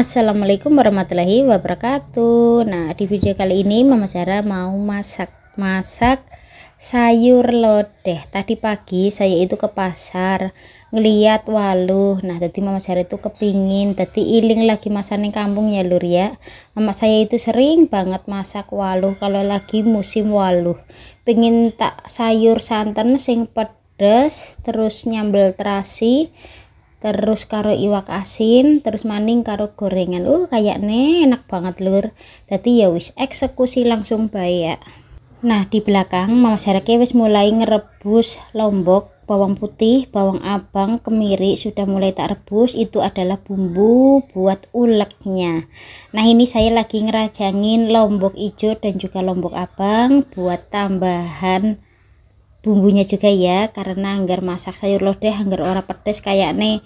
Assalamualaikum warahmatullahi wabarakatuh Nah di video kali ini Mama Zara mau masak Masak sayur lodeh Tadi pagi saya itu ke pasar Ngeliat waluh Nah tadi Mama Zara itu kepingin Tadi iling lagi masak kampung ya lur ya Mama saya itu sering banget masak waluh Kalau lagi musim waluh Pengen tak sayur santan sing pedes Terus nyambel terasi terus karo iwak asin terus maning karo gorengan uh kayak nih enak banget lur tadi ya wis eksekusi langsung bayak nah di belakang mama sereke wis mulai ngerebus lombok bawang putih bawang abang kemiri sudah mulai tak rebus itu adalah bumbu buat uleknya nah ini saya lagi ngerajangin lombok hijau dan juga lombok abang buat tambahan bumbunya juga ya karena anggar masak sayur lodeh anggar orang pedes kayak nih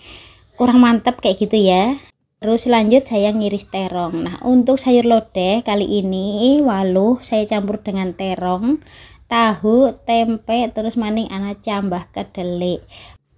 kurang mantep kayak gitu ya terus lanjut saya ngiris terong nah untuk sayur lodeh kali ini waluh saya campur dengan terong tahu tempe terus maning anak cambah kedelai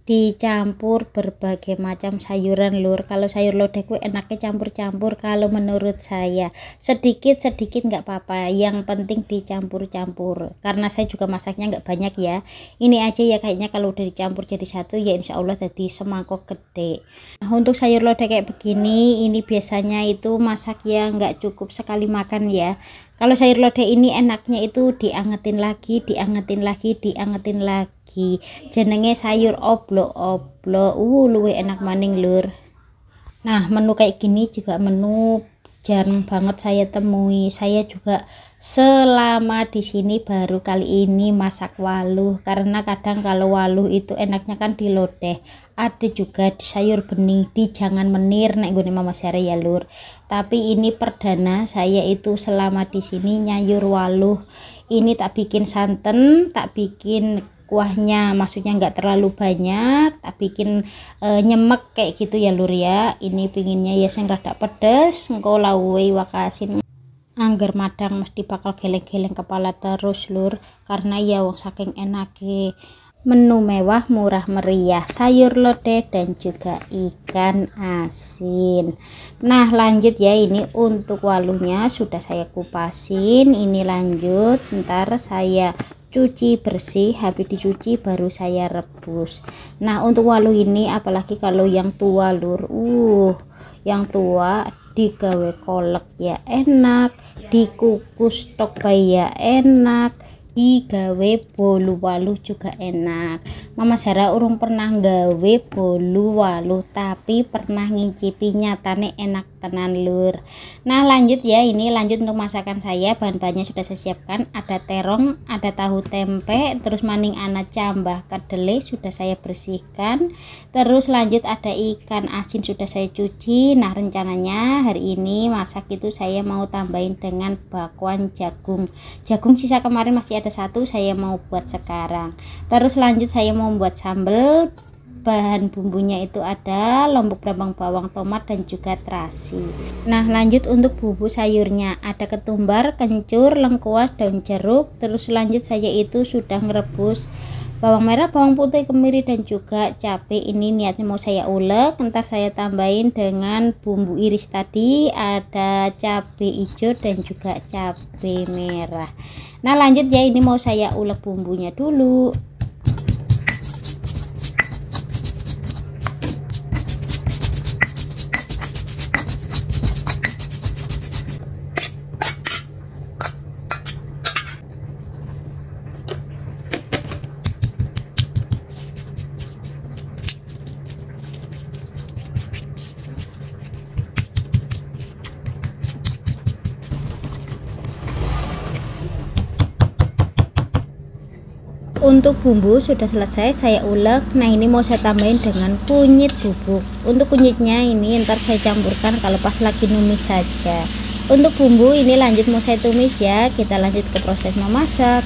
dicampur berbagai macam sayuran lur kalau sayur lodeh kue enaknya campur-campur kalau menurut saya sedikit-sedikit nggak apa-apa yang penting dicampur-campur karena saya juga masaknya nggak banyak ya ini aja ya kayaknya kalau udah dicampur jadi satu ya insya Allah jadi semangkok gede nah, untuk sayur lodeh kayak begini ini biasanya itu masak yang nggak cukup sekali makan ya kalau sayur lodeh ini enaknya itu diangetin lagi diangetin lagi diangetin lagi jenenge sayur oblok oblok uh luwe enak maning lur nah menu kayak gini juga menu jarang banget saya temui saya juga selama di sini baru kali ini masak waluh karena kadang kalau waluh itu enaknya kan di lodeh ada juga sayur bening di jangan menir naik gue mama sere ya lur tapi ini perdana saya itu selama di sini nyayur waluh ini tak bikin santan tak bikin kuahnya maksudnya enggak terlalu banyak tak bikin e, nyemek kayak gitu ya lur ya ini pinginnya ya sing rada pedes engko lawe wakasin angger madang mesti bakal geleng-geleng kepala terus lur karena ya wong saking enake menu mewah murah meriah sayur lodeh dan juga ikan asin nah lanjut ya ini untuk walunya sudah saya kupasin ini lanjut ntar saya cuci bersih habis dicuci baru saya rebus nah untuk walu ini apalagi kalau yang tua lur uh yang tua digawe kolek ya enak dikukus tok ya enak iki gawe bolu waluh juga enak Mama Sarah urung pernah gawe bolu waluh tapi pernah ngicipi nyatane enak tenan lur nah lanjut ya ini lanjut untuk masakan saya bahan-bahannya sudah saya siapkan ada terong ada tahu tempe terus maning anak cambah kedelai sudah saya bersihkan terus lanjut ada ikan asin sudah saya cuci nah rencananya hari ini masak itu saya mau tambahin dengan bakwan jagung jagung sisa kemarin masih ada satu saya mau buat sekarang terus lanjut saya mau buat sambal bahan bumbunya itu ada lombok brambang bawang tomat dan juga terasi nah lanjut untuk bumbu sayurnya ada ketumbar kencur lengkuas daun jeruk terus lanjut saya itu sudah merebus bawang merah, bawang putih, kemiri dan juga cabai ini niatnya mau saya ulek ntar saya tambahin dengan bumbu iris tadi ada cabai hijau dan juga cabai merah nah lanjut ya ini mau saya ulek bumbunya dulu Untuk bumbu sudah selesai saya ulek. Nah, ini mau saya tambahin dengan kunyit bubuk. Untuk kunyitnya ini ntar saya campurkan kalau pas lagi numis saja. Untuk bumbu ini lanjut mau saya tumis ya. Kita lanjut ke proses memasak.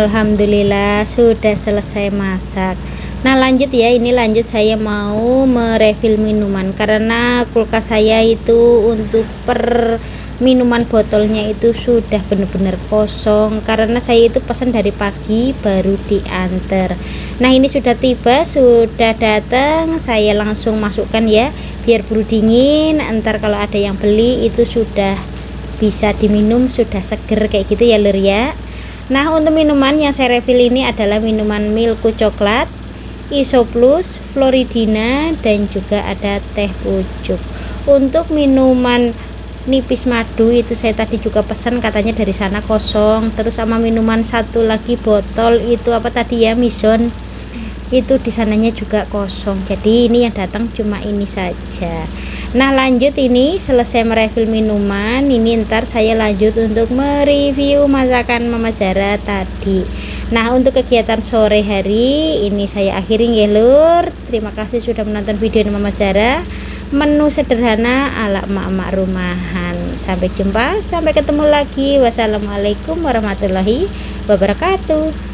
Alhamdulillah sudah selesai masak Nah lanjut ya ini lanjut saya mau merefill minuman karena kulkas saya itu untuk per minuman botolnya itu sudah benar-benar kosong karena saya itu pesan dari pagi baru diantar nah ini sudah tiba sudah datang saya langsung masukkan ya biar buru dingin Ntar kalau ada yang beli itu sudah bisa diminum sudah seger kayak gitu ya lur ya Nah untuk minuman yang saya refill ini adalah minuman milku coklat isoplus, Floridina, dan juga ada teh pucuk. Untuk minuman nipis madu itu saya tadi juga pesan katanya dari sana kosong. Terus sama minuman satu lagi botol itu apa tadi ya Mison itu di sananya juga kosong. Jadi ini yang datang cuma ini saja nah lanjut ini selesai mereview minuman ini ntar saya lanjut untuk mereview masakan mama Zara tadi nah untuk kegiatan sore hari ini saya akhiri ya terima kasih sudah menonton video ini mama Zara menu sederhana ala emak-emak rumahan sampai jumpa sampai ketemu lagi wassalamualaikum warahmatullahi wabarakatuh